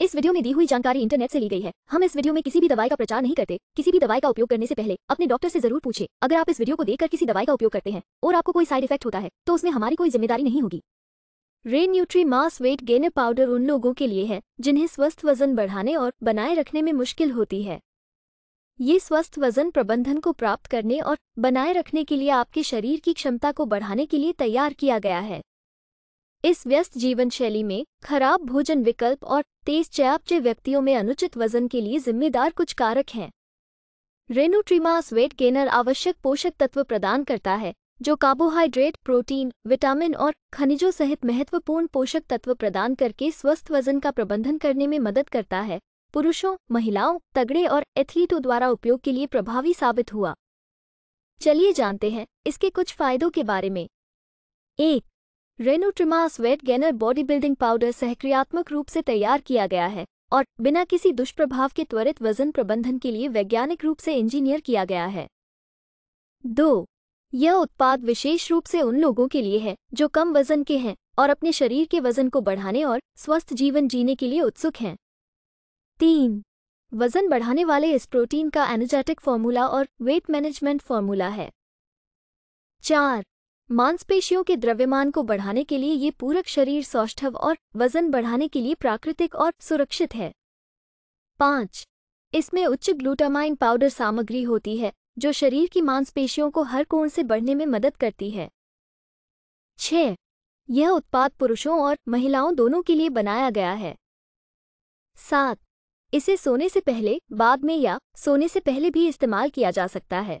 इस वीडियो में दी हुई जानकारी इंटरनेट से ली गई है हम इस वीडियो में किसी भी दवाई का प्रचार नहीं करते किसी भी दवाई का उपयोग करने से पहले अपने डॉक्टर से जरूर पूछे अगर आप इस वीडियो को देखकर किसी दवाई का उपयोग करते हैं और आपको कोई साइड इफेक्ट होता है तो उसमें हमारी कोई जिम्मेदारी नहीं होगी रेन न्यूट्री मास वेट गेनर पाउडर उन लोगों के लिए है जिन्हें स्वस्थ वजन बढ़ाने और बनाए रखने में मुश्किल होती है ये स्वस्थ वजन प्रबंधन को प्राप्त करने और बनाए रखने के लिए आपके शरीर की क्षमता को बढ़ाने के लिए तैयार किया गया है इस व्यस्त जीवन शैली में खराब भोजन विकल्प और तेज चयापचय व्यक्तियों में अनुचित वजन के लिए जिम्मेदार कुछ कारक हैं रेनुट्रीमास वेट गेनर आवश्यक पोषक तत्व प्रदान करता है जो कार्बोहाइड्रेट प्रोटीन विटामिन और खनिजों सहित महत्वपूर्ण पोषक तत्व प्रदान करके स्वस्थ वजन का प्रबंधन करने में मदद करता है पुरुषों महिलाओं तगड़े और एथलीटों द्वारा उपयोग के लिए प्रभावी साबित हुआ चलिए जानते हैं इसके कुछ फायदों के बारे में एक रेनोट्रिमास weight gainer body building powder सहक्रियात्मक रूप से तैयार किया गया है और बिना किसी दुष्प्रभाव के त्वरित वजन प्रबंधन के लिए वैज्ञानिक रूप से इंजीनियर किया गया है दो यह उत्पाद विशेष रूप से उन लोगों के लिए है जो कम वजन के हैं और अपने शरीर के वजन को बढ़ाने और स्वस्थ जीवन जीने के लिए उत्सुक हैं तीन वजन बढ़ाने वाले इस प्रोटीन का एनर्जेटिक फॉर्मूला और वेट मैनेजमेंट फॉर्मूला है चार मांसपेशियों के द्रव्यमान को बढ़ाने के लिए ये पूरक शरीर सौष्ठव और वजन बढ़ाने के लिए प्राकृतिक और सुरक्षित है पाँच इसमें उच्च ग्लूटामाइन पाउडर सामग्री होती है जो शरीर की मांसपेशियों को हर कोण से बढ़ने में मदद करती है छ यह उत्पाद पुरुषों और महिलाओं दोनों के लिए बनाया गया है सात इसे सोने से पहले बाद में या सोने से पहले भी इस्तेमाल किया जा सकता है